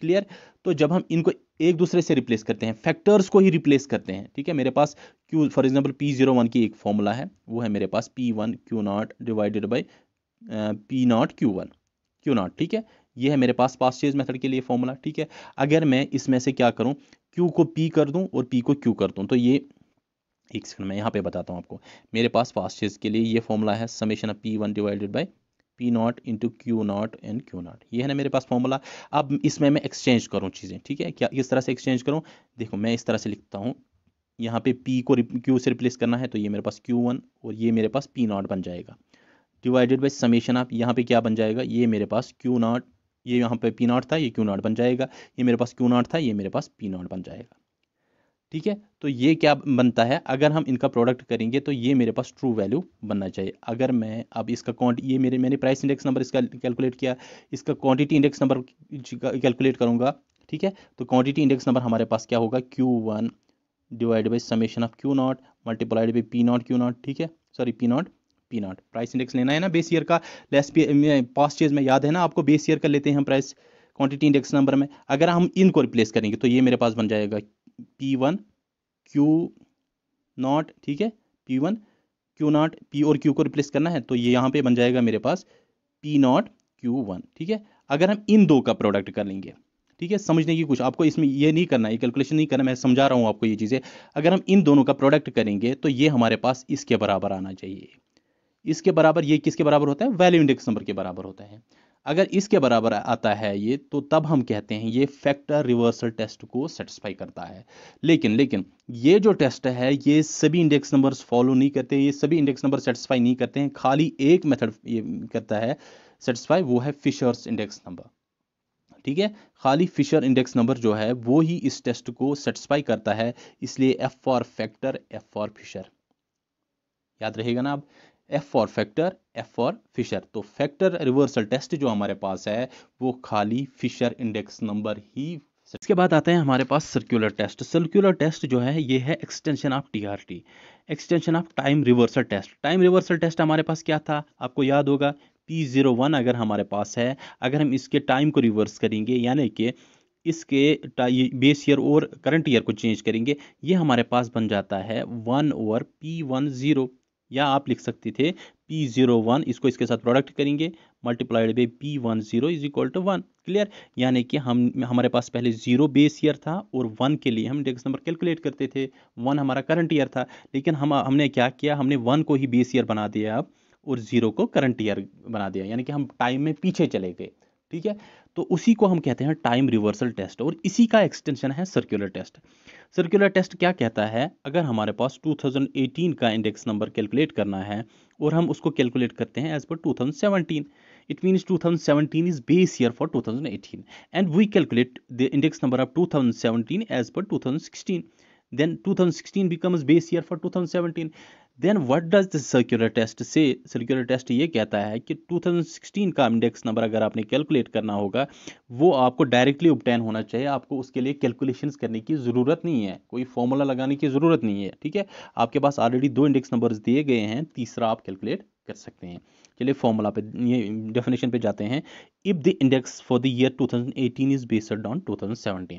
क्लियर तो जब हम इनको एक दूसरे से रिप्लेस करते हैं फैक्टर्स को ही रिप्लेस करते हैं ठीक है मेरे पास Q for example P zero one की एक फॉर्मूला है वो है मेरे पास P one Q not divided by P not Q one Q not ठीक है ये है मेरे पास पास चेज मेथड के लिए फॉर्मूला ठीक है अगर मैं इसमें से क्या करूँ क्यू को पी कर दूँ और पी को क्यू कर दूँ तो ये एक सेकंड मैं यहाँ पे बताता हूँ आपको मेरे पास फास्ट चेज के लिए ये फॉर्मूला है summation of P one divided by P not into Q not and Q not ये है ना मेरे पास फॉर्मूला अब इसमें मैं एक्सचेंज करूँ चीज़ें ठीक है क्या इस तरह से एक्सचेंज करूँ देखो मैं इस तरह से लिखता हूँ यहाँ पे पी को क्यू से रिप्लेस करना है तो ये मेरे पास क्यू वन और ये मेरे पास पी नॉट बन जाएगा डिवाइडेड बाई समेशन आप यहाँ पे क्या बन जाएगा ये मेरे पास क्यू नॉट ये यहाँ पे पी नॉट था ये क्यू नॉट बन जाएगा ये मेरे पास क्यू नॉट था ये मेरे पास पी नॉट बन जाएगा ठीक है तो ये क्या बनता है अगर हम इनका प्रोडक्ट करेंगे तो ये मेरे पास ट्रू वैल्यू बनना चाहिए अगर मैं अब इसका क्वान ये मेरे मैंने प्राइस इंडेक्स नंबर इसका कैलकुलेट किया इसका क्वांटिटी इंडेक्स नंबर कैलकुलेट करूँगा ठीक है तो क्वांटिटी इंडेक्स नंबर हमारे पास क्या होगा Q one divide by summation of Q not multiplied by P not Q not ठीक है sorry P not P not price index लेना है ना बेस ईयर का लेस पी पास्ट चीज में याद है ना आपको बेस ईयर का लेते हैं हम प्राइस क्वांटिटी इंडेक्स नंबर में अगर हम इनको रिप्लेस करेंगे तो ये मेरे पास बन जाएगा पी वन क्यू नॉट ठीक है P one Q not P और क्यू को रिप्लेस करना है तो ये यहाँ पे बन जाएगा मेरे पास पी नॉट क्यू वन ठीक है अगर हम इन दो का प्रोडक्ट कर लेंगे ठीक है समझने की कुछ आपको इसमें ये नहीं करना ये कैलकुलेशन नहीं करना मैं समझा रहा हूँ आपको ये चीज़ें अगर हम इन दोनों का प्रोडक्ट करेंगे तो ये हमारे पास इसके बराबर आना चाहिए इसके बराबर ये किसके बराबर होता है वैल्यू इंडेक्स नंबर के बराबर होता है अगर इसके बराबर आता है ये तो तब हम कहते हैं ये फैक्टर रिवर्सल टेस्ट को सेटिस्फाई करता है लेकिन लेकिन ये जो टेस्ट है ये सभी इंडेक्स नंबर्स फॉलो नहीं करते ये सभी इंडेक्स नंबर सेटिस्फाई नहीं करते हैं खाली एक मेथड ये करता है सेटिस्फाई वो है फिशर्स इंडेक्स नंबर ठीक है खाली फिशर इंडेक्स नंबर जो है वो ही इस टेस्ट को सेटिस्फाई करता है इसलिए F for factor F for Fisher याद रहेगा ना आप F for factor F for Fisher तो फैक्टर रिवर्सल टेस्ट जो हमारे पास है वो खाली फिशर इंडेक्स नंबर ही इसके बाद आते हैं हमारे पास सर्कुलर टेस्ट सर्कुलर टेस्ट जो है ये है extension of TRT extension of time reversal test time reversal test हमारे पास क्या था आपको याद होगा पी जीरो वन अगर हमारे पास है अगर हम इसके टाइम को रिवर्स करेंगे यानी कि इसके बेस ईयर और करंट ईयर को चेंज करेंगे ये हमारे पास बन जाता है one over P one zero या आप लिख सकते थे पी जीरो वन इसको इसके साथ प्रोडक्ट करेंगे multiplied by P one zero is equal to one clear यानी कि हम हमारे पास पहले जीरो बेस ईयर था और वन के लिए हम डेक्स नंबर कैलकुलेट करते थे वन हमारा करंट ईयर था लेकिन हम हमने क्या किया हमने वन को ही बेस ईयर बना दिया अब और ज़ीरो को करंट ईयर बना दिया यानी कि हम टाइम में पीछे चले गए ठीक है तो उसी को हम कहते हैं टाइम रिवर्सल टेस्ट और इसी का एक्सटेंशन है सर्कुलर टेस्ट सर्कुलर टेस्ट क्या कहता है अगर हमारे पास 2018 का इंडेक्स नंबर कैलकुलेट करना है और हम उसको कैलकुलेट करते हैं as per 2017 it means 2017 thousand seventeen is base year for two thousand eighteen and we calculate the index number of two thousand seventeen as per two thousand sixteen then two thousand sixteen becomes base year for two thousand seventeen then what does this circular test say circular test ये कहता है कि 2016 का index number अगर आपने calculate करना होगा वो आपको डायरेक्टली उपटैन होना चाहिए आपको उसके लिए कैलकुलेशन करने की ज़रूरत नहीं है कोई फॉर्मूला लगाने की ज़रूरत नहीं है ठीक है आपके पास ऑलरेडी दो इंडेक्स नंबर दिए गए हैं तीसरा आप कैलकुलेट कर सकते हैं चलिए फॉर्मूला पे ये डेफिनेशन पे जाते हैं if the index for the year 2018 is based on 2017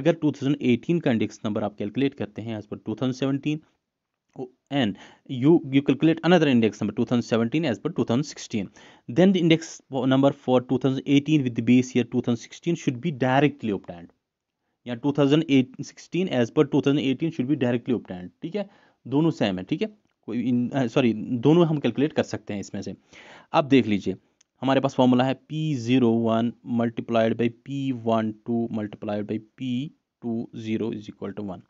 अगर 2018 का इंडेक्स नंबर आप कैलकुलेट करते हैं as per 2017 n you you calculate another index number 2017 as per 2016 then the index number for 2018 with the base year 2016 should be directly obtained या 2016 as per 2018 should be directly obtained ठीक है दोनों same है ठीक है कोई sorry दोनों हम कैलकुलेट कर सकते हैं इसमें से अब देख लीजिए हमारे पास फॉर्मूला है P zero one multiplied by P one two multiplied by P two zero is equal to one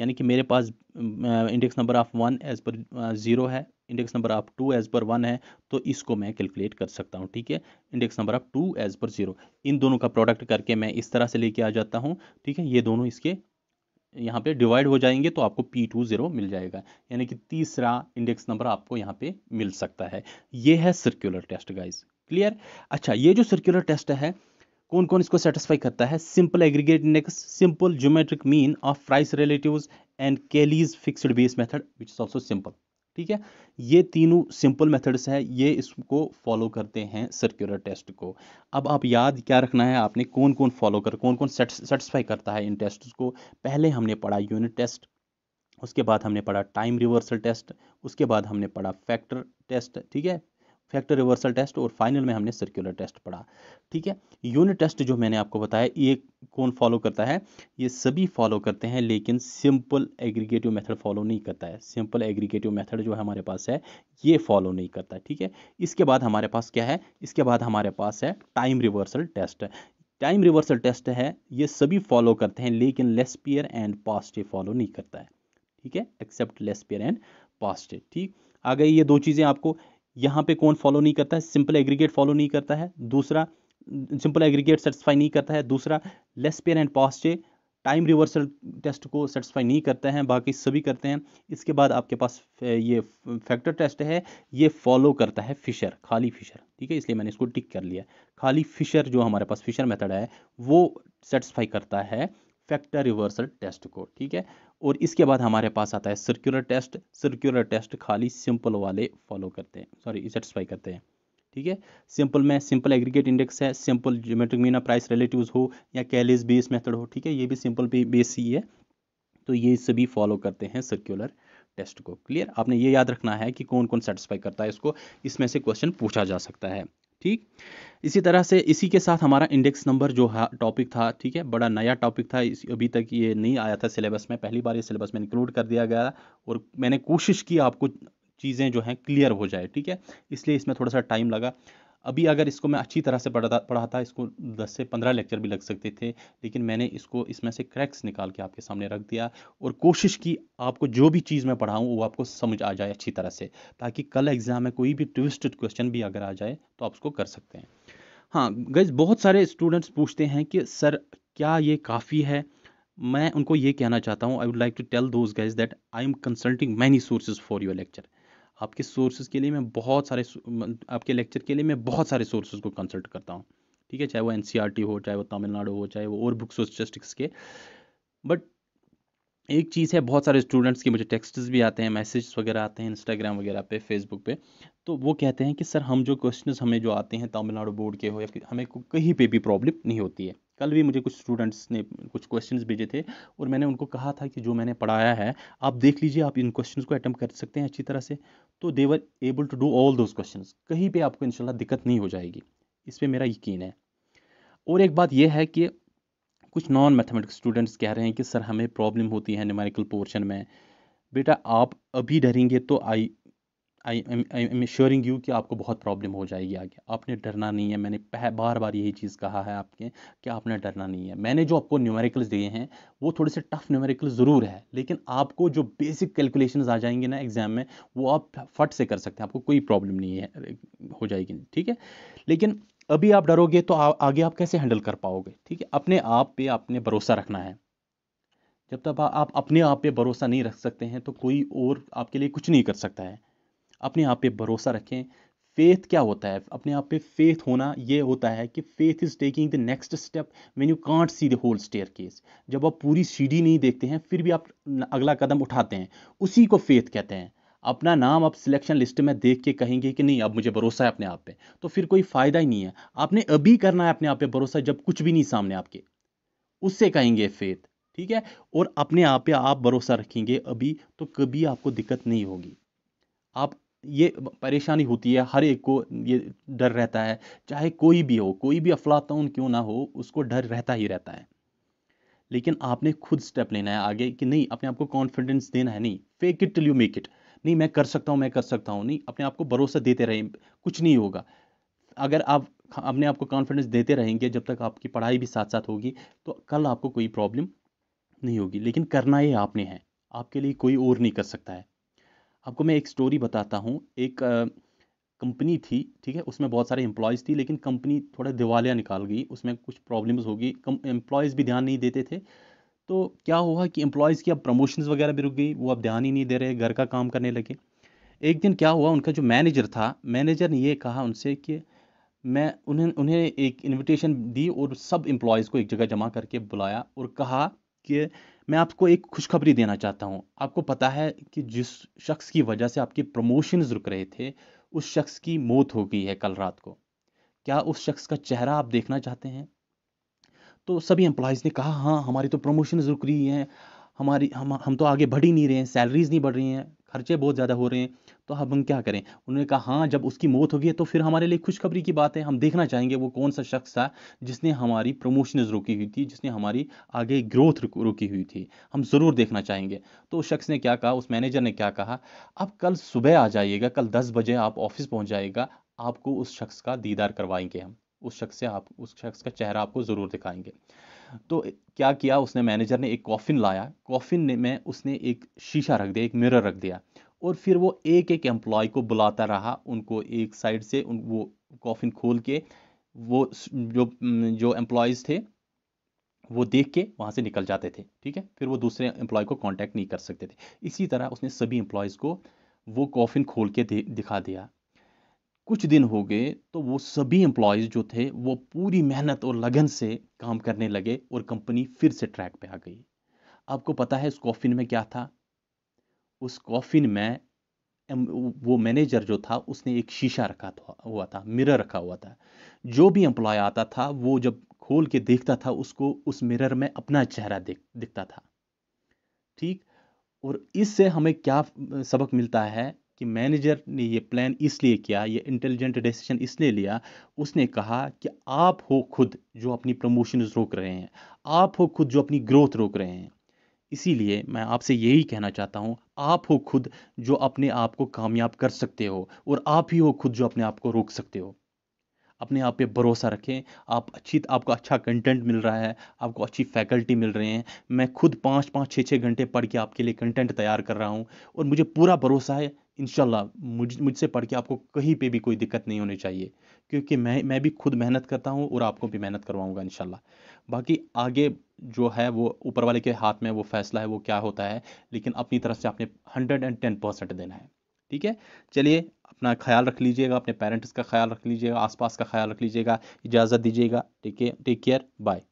यानी कि मेरे पास index number of one as per zero है index number of two as per one है तो इसको मैं calculate कर सकता हूँ ठीक है index number of two as per zero इन दोनों का प्रोडक्ट करके मैं इस तरह से लेके आ जाता हूँ ठीक है ये दोनों इसके यहाँ पे डिवाइड हो जाएंगे तो आपको पी टू ज़ीरो मिल जाएगा यानी कि तीसरा इंडेक्स नंबर आपको यहाँ पे मिल सकता है ये है सर्कुलर टेस्ट गाइस क्लियर अच्छा ये जो सर्कुलर टेस्ट है कौन कौन इसको सेटिस्फाई करता है simple aggregate index simple geometric mean of price relative and Kelly's fixed base method which is also simple ठीक है ये तीनों सिंपल मेथड्स है ये इसको फॉलो करते हैं सर्क्यूलर टेस्ट को अब आप याद क्या रखना है आपने कौन कौन फॉलो कर कौन कौन सेटिस्फाई करता है इन टेस्ट को पहले हमने पढ़ा यूनिट टेस्ट उसके बाद हमने पढ़ा टाइम रिवर्सल टेस्ट उसके बाद हमने पढ़ा फैक्टर टेस्ट ठीक है फैक्टर रिवर्सल टेस्ट और फाइनल में हमने सर्कुलर टेस्ट पढ़ा ठीक है यूनिट टेस्ट जो मैंने आपको बताया ये कौन फॉलो करता है ये सभी फॉलो करते हैं लेकिन सिंपल एग्रीगेटिव मेथड फॉलो नहीं करता है सिंपल एग्रीगेटिव मेथड जो हमारे पास है ये फॉलो नहीं करता ठीक है इसके बाद हमारे पास क्या है इसके बाद हमारे पास है time reversal test time reversal test है ये सभी फॉलो करते हैं लेकिन लेसपियर एंड पास्टे फॉलो नहीं करता है ठीक है एक्सेप्ट लेसपियर एंड पास्ट ठीक आ गई ये दो चीज़ें आपको यहाँ पे कौन फॉलो नहीं करता है सिंपल एग्रीगेट फॉलो नहीं करता है दूसरा सिंपल एग्रीगेट सेटिस्फाई नहीं करता है दूसरा Laspeyres and Paasche time reversal test को सेटिस्फाई नहीं करते हैं बाकी सभी करते हैं इसके बाद आपके पास ये फैक्टर टेस्ट है ये फॉलो करता है फिशर खाली फिशर ठीक है इसलिए मैंने इसको टिक कर लिया खाली फिशर जो हमारे पास फिशर मेथड है वो सेटिस्फाई करता है फैक्टर रिवर्सल टेस्ट को ठीक है और इसके बाद हमारे पास आता है सर्कुलर टेस्ट सर्कुलर टेस्ट खाली सिंपल वाले फॉलो करते हैं सॉरी सेटिस्फाई करते हैं ठीक है सिंपल में सिंपल एग्रीगेट इंडेक्स है simple geometric mean price relative हो या कैलिस बेस मेथड हो ठीक है ये भी सिंपल बेस ही है तो ये सभी फॉलो करते हैं सर्कुलर टेस्ट को क्लियर आपने ये याद रखना है कि कौन कौन सेटिस्फाई करता है इसको इसमें से क्वेश्चन पूछा जा सकता है ठीक इसी तरह से इसी के साथ हमारा इंडेक्स नंबर जो है टॉपिक था ठीक है बड़ा नया टॉपिक था इस अभी तक ये नहीं आया था सिलेबस में पहली बार ये सिलेबस में इंक्लूड कर दिया गया और मैंने कोशिश की आपको चीज़ें जो हैं क्लियर हो जाए ठीक है इसलिए इसमें थोड़ा सा टाइम लगा अभी अगर इसको मैं अच्छी तरह से पढ़ा पढ़ाता इसको 10 से 15 लेक्चर भी लग सकते थे लेकिन मैंने इसको इसमें से क्रैक्स निकाल के आपके सामने रख दिया और कोशिश की आपको जो भी चीज़ मैं पढ़ाऊँ वो आपको समझ आ जाए अच्छी तरह से ताकि कल एग्ज़ाम में कोई भी ट्विस्टेड क्वेश्चन भी अगर आ जाए तो आप उसको कर सकते हैं हाँ गैस बहुत सारे स्टूडेंट्स पूछते हैं कि सर क्या ये काफ़ी है मैं उनको ये कहना चाहता हूँ I would like to tell those guys that I am consulting many sources for your lecture आपके सोर्सेज के लिए मैं बहुत सारे आपके लेक्चर के लिए मैं बहुत सारे सोर्सेज को कंसल्ट करता हूँ ठीक है चाहे वो एन e हो चाहे वो तमिलनाडु हो चाहे वो और बुक्स हो स्टिक्स के बट एक चीज़ है बहुत सारे स्टूडेंट्स के मुझे टेक्स्ट्स भी आते हैं मैसेज वगैरह आते हैं इंस्टाग्राम वगैरह पे फेसबुक पे तो वो कहते हैं कि सर हम जो क्वेश्चंस हमें जो आते हैं तमिलनाडु बोर्ड के हो या हमें कहीं पे भी प्रॉब्लम नहीं होती है कल भी मुझे कुछ स्टूडेंट्स ने कुछ क्वेश्चंस भेजे थे और मैंने उनको कहा था कि जो मैंने पढ़ाया है आप देख लीजिए आप इन क्वेश्चंस को अटैम्प्ट कर सकते हैं अच्छी तरह से तो they were able to do all those question कहीं पर आपको इनशाला दिक्कत नहीं हो जाएगी इस पर मेरा यकीन है और एक बात यह है कि कुछ नॉन मैथमेटिक्स स्टूडेंट्स कह रहे हैं कि सर हमें प्रॉब्लम होती है न्यूमेरिकल पोर्शन में बेटा आप अभी डरेंगे तो आई आई आई एम श्योरिंग यू कि आपको बहुत प्रॉब्लम हो जाएगी आगे आपने डरना नहीं है मैंने पह बार बार यही चीज़ कहा है आपके कि आपने डरना नहीं है मैंने जो आपको न्यूमेरिकल्स दिए हैं वो थोड़े से टफ न्यूमेरिकल ज़रूर है लेकिन आपको जो बेसिक कैलकुलेशन आ जाएंगे ना एग्ज़ाम में वो आप फट से कर सकते हैं आपको कोई प्रॉब्लम नहीं है हो जाएगी ठीक है लेकिन अभी आप डरोगे तो आ, आगे आप कैसे हैंडल कर पाओगे ठीक है अपने आप पे आपने भरोसा रखना है जब तक आप अपने आप पे भरोसा नहीं रख सकते हैं तो कोई और आपके लिए कुछ नहीं कर सकता है अपने आप पे भरोसा रखें फेथ क्या होता है अपने आप पे फेथ होना ये होता है कि faith is taking the next step when you can't see the whole staircase जब आप पूरी सीढ़ी नहीं देखते हैं फिर भी आप अगला कदम उठाते हैं उसी को फेथ कहते हैं अपना नाम आप सिलेक्शन लिस्ट में देख के कहेंगे कि नहीं अब मुझे भरोसा है अपने आप पे तो फिर कोई फ़ायदा ही नहीं है आपने अभी करना है अपने आप पे भरोसा जब कुछ भी नहीं सामने आपके उससे कहेंगे फेथ ठीक है और अपने आप पे आप भरोसा रखेंगे अभी तो कभी आपको दिक्कत नहीं होगी आप ये परेशानी होती है हर एक को ये डर रहता है चाहे कोई भी हो कोई भी अफलातून क्यों ना हो उसको डर रहता ही रहता है लेकिन आपने खुद स्टेप लेना है आगे कि नहीं अपने आप को कॉन्फिडेंस देना है नहीं fake it till you make it नहीं मैं कर सकता हूँ मैं कर सकता हूँ नहीं अपने आप को भरोसा देते रहें कुछ नहीं होगा अगर आप अपने आप को कॉन्फिडेंस देते रहेंगे जब तक आपकी पढ़ाई भी साथ साथ होगी तो कल आपको कोई प्रॉब्लम नहीं होगी लेकिन करना ये आपने है आपके लिए कोई और नहीं कर सकता है आपको मैं एक स्टोरी बताता हूँ एक कंपनी थी ठीक है उसमें बहुत सारे एम्प्लॉयज़ थी लेकिन कंपनी थोड़ा दिवालिया निकाल गई उसमें कुछ प्रॉब्लम्स होगी एम्प्लॉयज़ भी ध्यान नहीं देते थे तो क्या हुआ कि एम्प्लॉयज़ की अब प्रमोशंस वगैरह भी रुक गई वो अब ध्यान ही नहीं दे रहे घर का काम करने लगे एक दिन क्या हुआ उनका जो मैनेजर था मैनेजर ने ये कहा उनसे कि मैं उन्हें उन्हें एक इनविटेशन दी और सब एम्प्लॉयज़ को एक जगह जमा करके बुलाया और कहा कि मैं आपको एक खुशखबरी देना चाहता हूँ आपको पता है कि जिस शख्स की वजह से आपके प्रमोशंस रुक रहे थे उस शख्स की मौत हो गई है कल रात को क्या उस शख्स का चेहरा आप देखना चाहते हैं तो सभी एम्प्लॉयज़ ने कहा हाँ हमारी तो प्रमोशन रुक रही हैं हमारी हम हम तो आगे बढ़ ही नहीं रहे हैं सैलरीज़ नहीं बढ़ रही हैं खर्चे बहुत ज़्यादा हो रहे हैं तो अब हम क्या करें उन्होंने कहा हाँ जब उसकी मौत होगी तो फिर हमारे लिए खुशखबरी की बात है हम देखना चाहेंगे वो कौन सा शख्स था जिसने हमारी प्रमोशनज रोकी हुई थी जिसने हमारी आगे ग्रोथ रोकी हुई थी हम ज़रूर देखना चाहेंगे तो उस शख्स ने क्या कहा उस मैनेजर ने क्या कहा अब कल सुबह आ जाइएगा कल दस बजे आप ऑफिस पहुँच जाइएगा आपको उस शख्स का दीदार करवाएंगे हम उस शख्स से आप उस शख्स का चेहरा आपको ज़रूर दिखाएंगे तो क्या किया उसने मैनेजर ने एक कॉफ़िन लाया कॉफ़िन में उसने एक शीशा रख दिया एक मिरर रख दिया और फिर वो एक एक एम्प्लॉय को बुलाता रहा उनको एक साइड से उन वो कॉफिन खोल के वो जो जो एम्प्लॉयज़ थे वो देख के वहाँ से निकल जाते थे ठीक है फिर वो दूसरे एम्प्लॉय को कांटेक्ट नहीं कर सकते थे इसी तरह उसने सभी एम्प्लॉयज़ को वो कॉफिन खोल के दे, दिखा दिया कुछ दिन हो गए तो वो सभी एम्प्लॉयज़ जो थे वो पूरी मेहनत और लगन से काम करने लगे और कंपनी फिर से ट्रैक पे आ गई आपको पता है उस कॉफिन में क्या था उस कॉफ़िन में वो मैनेजर जो था उसने एक शीशा रखा था हुआ था मिरर रखा हुआ था जो भी एम्प्लॉय आता था वो जब खोल के देखता था उसको उस मिरर में अपना चेहरा देख दिखता था ठीक और इससे हमें क्या सबक मिलता है कि मैनेजर ने ये प्लान इसलिए किया ये इंटेलिजेंट डिसीजन इसलिए लिया उसने कहा कि आप हो खुद जो अपनी प्रमोशन रोक रहे हैं आप हो खुद जो अपनी ग्रोथ रोक रहे हैं इसीलिए मैं आपसे यही कहना चाहता हूँ आप हो खुद जो अपने आप को कामयाब कर सकते हो और आप ही हो खुद जो अपने आप को रोक सकते हो अपने आप पे भरोसा रखें आप अच्छी आपको अच्छा कंटेंट मिल रहा है आपको अच्छी फैकल्टी मिल रहे हैं मैं खुद पाँच पाँच छः छः घंटे पढ़ के आपके लिए कंटेंट तैयार कर रहा हूँ और मुझे पूरा भरोसा है इनशाला मुझ मुझसे पढ़ के आपको कहीं पे भी कोई दिक्कत नहीं होनी चाहिए क्योंकि मैं मैं भी खुद मेहनत करता हूँ और आपको भी मेहनत करवाऊँगा इन बाकी आगे जो है वो ऊपर वाले के हाथ में वो फैसला है वो क्या होता है लेकिन अपनी तरफ से आपने हंड्रेड एंड टेन परसेंट देना है ठीक है चलिए अपना ख्याल रख लीजिएगा अपने पेरेंट्स का ख्याल रख लीजिएगा आसपास का ख्याल रख लीजिएगा इजाज़त दीजिएगा ठीक है टेक केयर बाय